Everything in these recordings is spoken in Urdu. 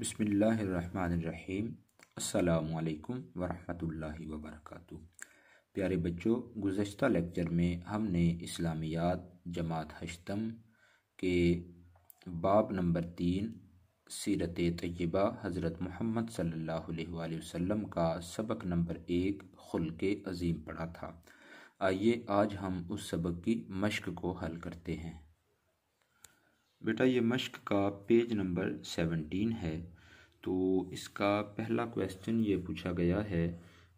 بسم اللہ الرحمن الرحیم السلام علیکم ورحمۃ اللہ وبرکاتہ پیارے بچوں گزشتہ لیکچر میں ہم نے اسلامیات جماعت ہشتم کے باب نمبر تین سیرت طیبہ حضرت محمد صلی اللہ علیہ وآلہ وسلم کا سبق نمبر ایک خل کے عظیم پڑھا تھا آئیے آج ہم اس سبق کی مشق کو حل کرتے ہیں بیٹا یہ مشق کا پیج نمبر سیونٹین ہے تو اس کا پہلا کوشچن یہ پوچھا گیا ہے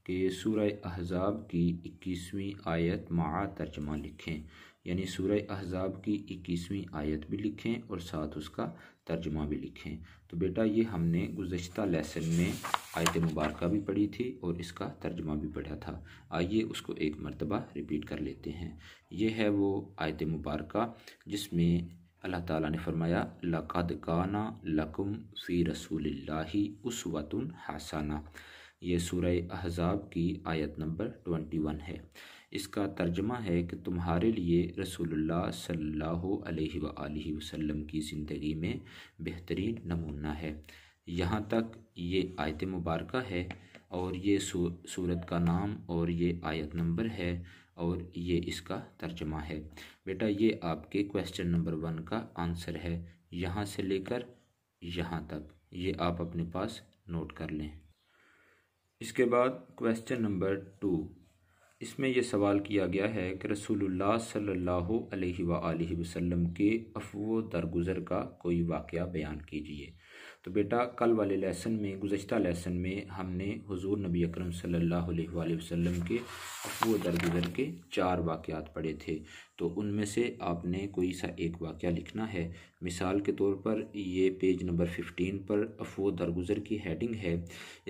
کہ سورہ احزاب کی اکیسویں آیت معا ترجمہ لکھیں یعنی سورہ احزاب کی اکیسویں آیت بھی لکھیں اور ساتھ اس کا ترجمہ بھی لکھیں تو بیٹا یہ ہم نے گزشتہ لیسن میں آیت مبارکہ بھی پڑھی تھی اور اس کا ترجمہ بھی پڑھا تھا آئیے اس کو ایک مرتبہ ریپیٹ کر لیتے ہیں یہ ہے وہ آیت مبارکہ جس میں اللہ تعالیٰ نے فرمایا گانا لکم فی رسول اللہ اس وطََ یہ سورہ احزاب کی آیت نمبر 21 ہے اس کا ترجمہ ہے کہ تمہارے لیے رسول اللہ صلی اللہ علیہ وآلہ وسلم کی زندگی میں بہترین نمونہ ہے یہاں تک یہ آیت مبارکہ ہے اور یہ سورت کا نام اور یہ آیت نمبر ہے اور یہ اس کا ترجمہ ہے بیٹا یہ آپ کے کویشچن نمبر ون کا آنسر ہے یہاں سے لے کر یہاں تک یہ آپ اپنے پاس نوٹ کر لیں اس کے بعد question نمبر ٹو اس میں یہ سوال کیا گیا ہے کہ رسول اللہ صلی اللہ علیہ وآلہ وسلم کے افو درگزر کا کوئی واقعہ بیان کیجیے تو بیٹا کل والے لیسن میں گزشتہ لیسن میں ہم نے حضور نبی اکرم صلی اللہ علیہ وآلہ وسلم کے افو درگزر کے چار واقعات پڑھے تھے تو ان میں سے آپ نے کوئی سا ایک واقعہ لکھنا ہے مثال کے طور پر یہ پیج نمبر ففٹین پر افو درگزر کی ہیڈنگ ہے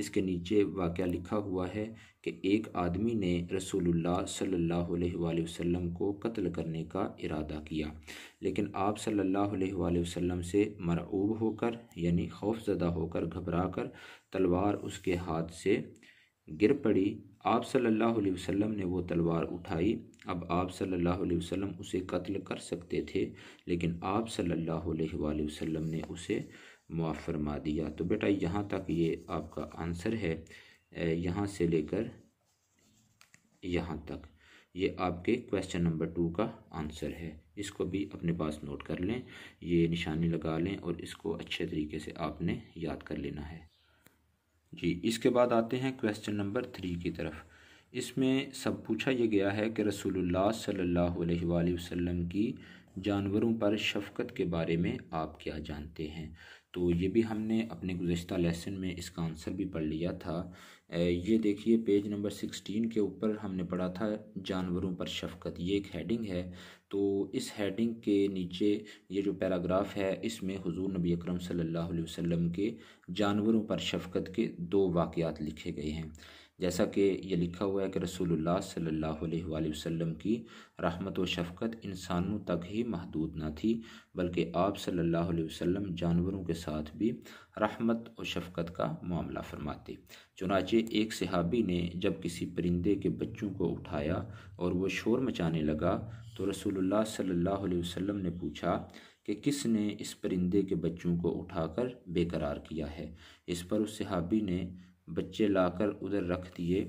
اس کے نیچے واقعہ لکھا ہوا ہے کہ ایک آدمی نے رسول اللہ صلی اللہ علیہ وآلہ وسلم کو قتل کرنے کا ارادہ کیا لیکن آپ صلی اللہ علیہ وآلہ وسلم سے مرعوب ہو کر یعنی خوف زدہ ہو کر گھبرا کر تلوار اس کے ہاتھ سے گر پڑی آپ صلی اللہ علیہ وسلم نے وہ تلوار اٹھائی اب آپ صلی اللہ علیہ وسلم اسے قتل کر سکتے تھے لیکن آپ صلی اللہ علیہ وآلہ وسلم نے اسے معاف فرما دیا تو بیٹا یہاں تک یہ آپ کا آنسر ہے یہاں سے لے کر یہاں تک یہ آپ کے کویشچن نمبر ٹو کا آنسر ہے اس کو بھی اپنے پاس نوٹ کر لیں یہ نشانی لگا لیں اور اس کو اچھے طریقے سے آپ نے یاد کر لینا ہے جی اس کے بعد آتے ہیں کویشچن نمبر تھری کی طرف اس میں سب پوچھا یہ گیا ہے کہ رسول اللہ صلی اللہ علیہ وآلہ وسلم کی جانوروں پر شفقت کے بارے میں آپ کیا جانتے ہیں تو یہ بھی ہم نے اپنے گزشتہ لیسن میں اس کا انصر بھی پڑھ لیا تھا یہ دیکھیے پیج نمبر سکسٹین کے اوپر ہم نے پڑھا تھا جانوروں پر شفقت یہ ایک ہیڈنگ ہے تو اس ہیڈنگ کے نیچے یہ جو پیراگراف ہے اس میں حضور نبی اکرم صلی اللہ علیہ وسلم کے جانوروں پر شفقت کے دو واقعات لکھے گئے ہیں جیسا کہ یہ لکھا ہوا ہے کہ رسول اللہ صلی اللہ علیہ وآلہ وسلم کی رحمت و شفقت انسانوں تک ہی محدود نہ تھی بلکہ آپ صلی اللہ علیہ وسلم جانوروں کے ساتھ بھی رحمت و شفقت کا معاملہ فرماتے چنانچہ ایک صحابی نے جب کسی پرندے کے بچوں کو اٹھایا اور وہ شور مچانے لگا تو رسول اللہ صلی اللہ علیہ وسلم نے پوچھا کہ کس نے اس پرندے کے بچوں کو اٹھا کر بے قرار کیا ہے اس پر اس صحابی نے بچے لا کر ادھر رکھ دیے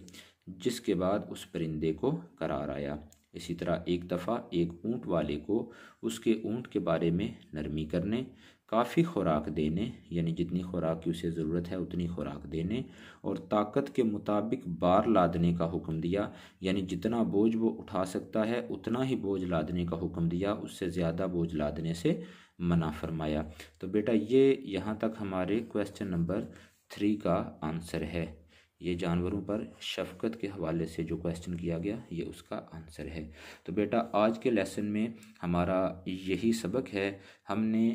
جس کے بعد اس پرندے کو قرار آیا اسی طرح ایک دفعہ ایک اونٹ والے کو اس کے اونٹ کے بارے میں نرمی کرنے کافی خوراک دینے یعنی جتنی خوراک کی اسے ضرورت ہے اتنی خوراک دینے اور طاقت کے مطابق بار لادنے کا حکم دیا یعنی جتنا بوجھ وہ اٹھا سکتا ہے اتنا ہی بوجھ لادنے کا حکم دیا اس سے زیادہ بوجھ لادنے سے منع فرمایا تو بیٹا یہ یہاں تک ہمارے کویشچن نمبر تھری کا آنسر ہے یہ جانوروں پر شفقت کے حوالے سے جو کویشچن کیا گیا یہ اس کا آنسر ہے تو بیٹا آج کے لیسن میں ہمارا یہی سبق ہے ہم نے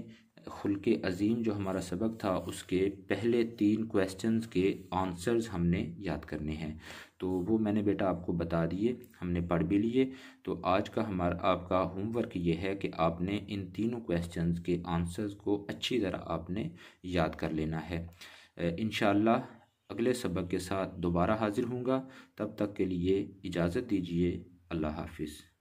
خلق عظیم جو ہمارا سبق تھا اس کے پہلے تین کویسچنس کے آنسرز ہم نے یاد کرنے ہیں تو وہ میں نے بیٹا آپ کو بتا دیے ہم نے پڑھ بھی لیے تو آج کا ہمارا آپ کا ہوم ورک یہ ہے کہ آپ نے ان تینوں کویشچنز کے آنسرز کو اچھی طرح آپ نے یاد کر لینا ہے انشاءاللہ اگلے سبق کے ساتھ دوبارہ حاضر ہوں گا تب تک کے لیے اجازت دیجیے اللہ حافظ